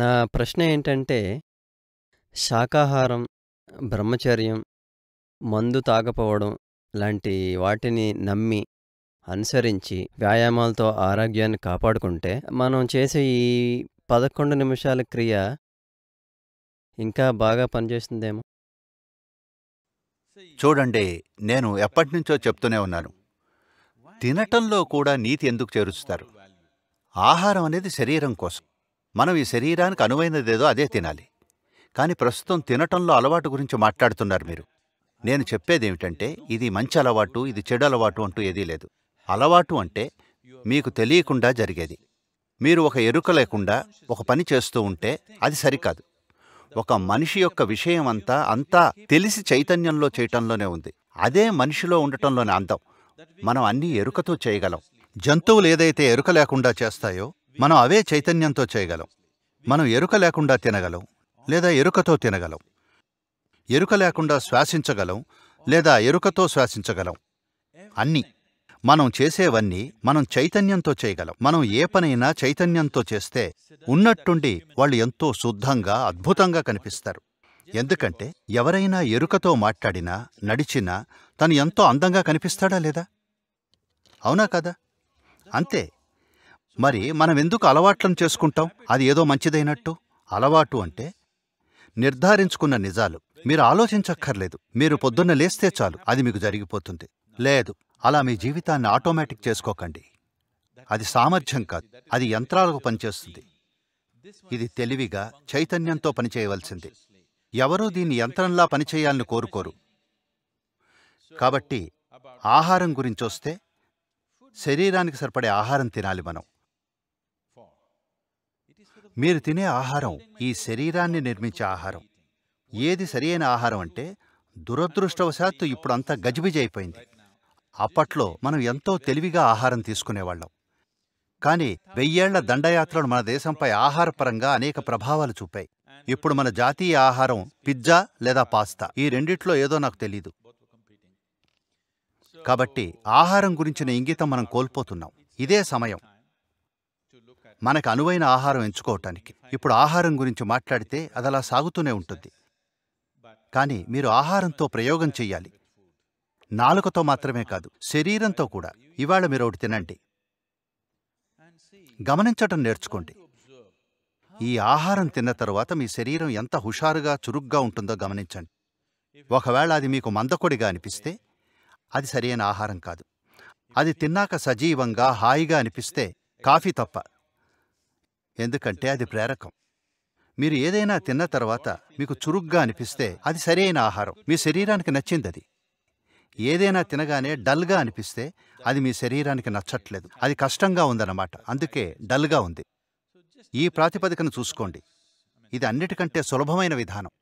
నా ప్రశ్న ఏంటంటే, శాకాహారం, బ్రహ్మచర్యం, మందు తాగపోవడం లాంటి వాటిని నమ్మి, అనుసరించి, వ్యాయామాలతో ఆరోగ్యాన్ని కాపాడుకుంటే, మనం చేసే ఈ పదకొండు నిమిషాల క్రియ ఇంకా బాగా పనిచేస్తుందేమో! చూడండి, నేను ఎప్పటినుంచో చెప్తూనే ఉన్నాను. తినటంలో కూడా నీతి ఎందుకు చేరుస్తారు? ఆహారం అనేది శరీరం కోసం. మనం ఈ శరీరానికి అనువైనదేదో అదే తినాలి కానీ ప్రస్తుతం తినటంలో అలవాటు గురించి మాట్లాడుతున్నారు మీరు నేను చెప్పేదేమిటంటే ఇది మంచి అలవాటు ఇది చెడు అలవాటు అంటూ ఏదీ లేదు అలవాటు అంటే మీకు తెలియకుండా జరిగేది మీరు ఒక ఎరుక లేకుండా ఒక పని చేస్తూ ఉంటే అది సరికాదు ఒక మనిషి యొక్క విషయం అంతా అంతా తెలిసి చైతన్యంలో చేయటంలోనే ఉంది అదే మనిషిలో ఉండటంలోనే అందం మనం అన్ని ఎరుకతో చేయగలం జంతువులు ఏదైతే ఎరుక లేకుండా చేస్తాయో మనం అవే చైతన్యంతో చేయగలం మనం ఎరుక లేకుండా తినగలం లేదా ఎరుకతో తినగలం ఎరుక లేకుండా శ్వాసించగలం లేదా ఎరుకతో శ్వాసించగలం అన్నీ మనం చేసేవన్నీ మనం చైతన్యంతో చేయగలం మనం ఏ పనైనా చైతన్యంతో చేస్తే ఉన్నట్టుండి వాళ్ళు ఎంతో శుద్ధంగా అద్భుతంగా కనిపిస్తారు ఎందుకంటే ఎవరైనా ఎరుకతో మాట్లాడినా నడిచినా తను ఎంతో అందంగా కనిపిస్తాడా లేదా అవునా కదా అంతే మరి మనం ఎందుకు అలవాట్లను చేసుకుంటాం అది ఏదో మంచిదైనట్టు అలవాటు అంటే నిర్ధారించుకున్న నిజాలు మీరు ఆలోచించక్కర్లేదు మీరు పొద్దున్న లేస్తే చాలు అది మీకు జరిగిపోతుంది లేదు అలా మీ జీవితాన్ని ఆటోమేటిక్ చేసుకోకండి అది సామర్థ్యం కాదు అది యంత్రాలకు పనిచేస్తుంది ఇది తెలివిగా చైతన్యంతో పనిచేయవలసింది ఎవరూ దీన్ని యంత్రంలా పనిచేయాలని కోరుకోరు కాబట్టి ఆహారం గురించి వస్తే శరీరానికి సరిపడే ఆహారం తినాలి మనం మీరు తినే ఆహారం ఈ శరీరాన్ని నిర్మించే ఆహారం ఏది సరియైన ఆహారం అంటే దురదృష్టవశాత్తు ఇప్పుడు అంతా గజిబిజి అయిపోయింది అప్పట్లో మనం ఎంతో తెలివిగా ఆహారం తీసుకునేవాళ్ళం కానీ వెయ్యేళ్ల దండయాత్రలు మన దేశంపై ఆహారపరంగా అనేక ప్రభావాలు చూపాయి ఇప్పుడు మన జాతీయ ఆహారం పిజ్జా లేదా పాస్తా ఈ రెండిట్లో ఏదో నాకు తెలీదు కాబట్టి ఆహారం గురించిన ఇంగితం మనం కోల్పోతున్నాం ఇదే సమయం మనకు అనువైన ఆహారం ఎంచుకోవటానికి ఇప్పుడు ఆహారం గురించి మాట్లాడితే అది అలా సాగుతూనే ఉంటుంది కానీ మీరు ఆహారంతో ప్రయోగం చెయ్యాలి నాలుకతో మాత్రమే కాదు శరీరంతో కూడా ఇవాళ మీరు ఒకటి తినండి గమనించటం నేర్చుకోండి ఈ ఆహారం తిన్న తరువాత మీ శరీరం ఎంత హుషారుగా చురుగ్గా ఉంటుందో గమనించండి ఒకవేళ అది మీకు మందకొడిగా అనిపిస్తే అది సరైన ఆహారం కాదు అది తిన్నాక సజీవంగా హాయిగా అనిపిస్తే కాఫీ తప్ప ఎందుకంటే అది ప్రేరకం మీరు ఏదైనా తిన్న తర్వాత మీకు చురుగ్గా అనిపిస్తే అది సరైన ఆహారం మీ శరీరానికి నచ్చింది అది ఏదైనా తినగానే డల్గా అనిపిస్తే అది మీ శరీరానికి నచ్చట్లేదు అది కష్టంగా ఉందన్నమాట అందుకే డల్గా ఉంది ఈ ప్రాతిపదికను చూసుకోండి ఇది అన్నిటికంటే సులభమైన విధానం